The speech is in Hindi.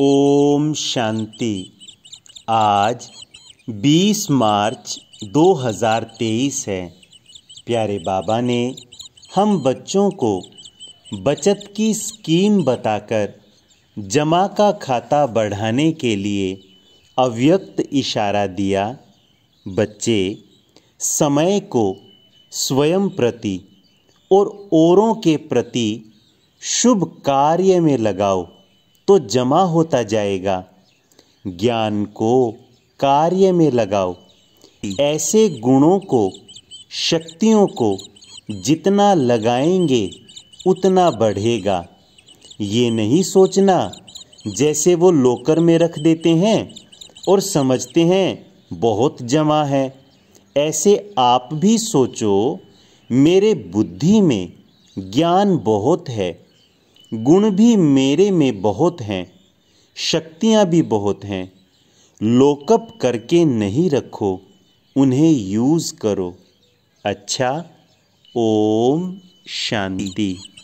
ओम शांति आज 20 मार्च 2023 है प्यारे बाबा ने हम बच्चों को बचत की स्कीम बताकर जमा का खाता बढ़ाने के लिए अव्यक्त इशारा दिया बच्चे समय को स्वयं प्रति और औरों के प्रति शुभ कार्य में लगाओ तो जमा होता जाएगा ज्ञान को कार्य में लगाओ ऐसे गुणों को शक्तियों को जितना लगाएंगे उतना बढ़ेगा ये नहीं सोचना जैसे वो लोकर में रख देते हैं और समझते हैं बहुत जमा है ऐसे आप भी सोचो मेरे बुद्धि में ज्ञान बहुत है गुण भी मेरे में बहुत हैं शक्तियाँ भी बहुत हैं लोकअप करके नहीं रखो उन्हें यूज़ करो अच्छा ओम शांति